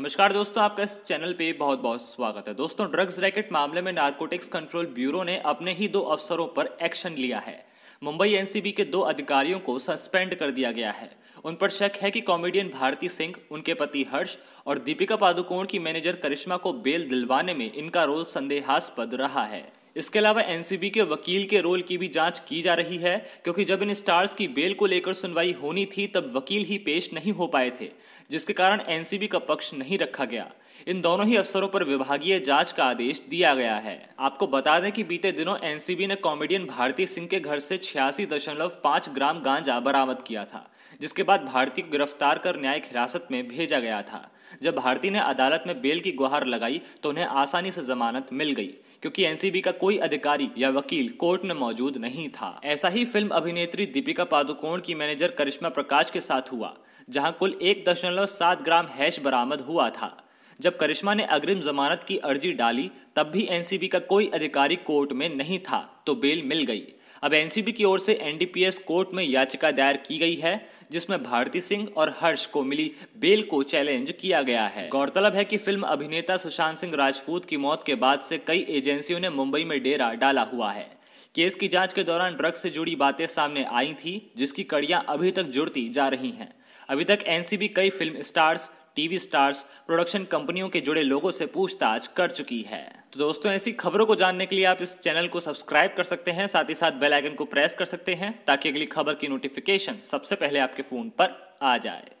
नमस्कार दोस्तों आपका इस चैनल पे बहुत बहुत स्वागत है दोस्तों ड्रग्स रैकेट मामले में नारकोटिक्स कंट्रोल ब्यूरो ने अपने ही दो अफसरों पर एक्शन लिया है मुंबई एनसीबी के दो अधिकारियों को सस्पेंड कर दिया गया है उन पर शक है कि कॉमेडियन भारती सिंह उनके पति हर्ष और दीपिका पादुकोण की मैनेजर करिश्मा को बेल दिलवाने में इनका रोल संदेहास्पद रहा है इसके अलावा एनसीबी के वकील के रोल की भी जांच की जा रही है क्योंकि जब इन स्टार्स की बेल को लेकर सुनवाई होनी थी तब वकील ही पेश नहीं हो पाए थे जिसके कारण एनसीबी का पक्ष नहीं रखा गया इन दोनों ही अफसरों पर विभागीय जांच का आदेश दिया गया है आपको बता दें कि बीते दिनों एनसीबी ने कॉमेडियन भारती सिंह के घर से छियासी दशमलव ग्राम गांजा बरामद किया था जिसके बाद भारती को गिरफ्तार कर न्यायिक हिरासत में भेजा गया था जब भारती ने अदालत में बेल की गुहार लगाई तो उन्हें आसानी से जमानत मिल गई क्योंकि एनसीबी का कोई अधिकारी या वकील कोर्ट में मौजूद नहीं था ऐसा ही फिल्म अभिनेत्री दीपिका पादुकोण की मैनेजर करिश्मा प्रकाश के साथ हुआ जहां कुल एक दशमलव सात ग्राम हैश बरामद हुआ था जब करिश्मा ने अग्रिम जमानत की अर्जी डाली तब भी एनसीबी का कोई अधिकारी कोर्ट में नहीं था तो बेल मिल गई अब एनसीबी की ओर से एनडीपीएस कोर्ट में याचिका दायर की गई है जिसमें भारती सिंह और हर्ष को मिली बेल को चैलेंज किया गया है गौरतलब है कि फिल्म अभिनेता सुशांत सिंह राजपूत की मौत के बाद से कई एजेंसियों ने मुंबई में डेरा डाला हुआ है केस की जांच के दौरान ड्रग्स से जुड़ी बातें सामने आई थी जिसकी कड़ियां अभी तक जुड़ती जा रही हैं अभी तक एनसीबी कई film stars TV stars production कंपनियों के जुड़े लोगों से पूछताछ कर चुकी है तो दोस्तों ऐसी खबरों को जानने के लिए आप इस चैनल को सब्सक्राइब कर सकते हैं साथ ही साथ बेल आइकन को प्रेस कर सकते हैं ताकि अगली खबर की नोटिफिकेशन सबसे पहले आपके फ़ोन पर आ जाए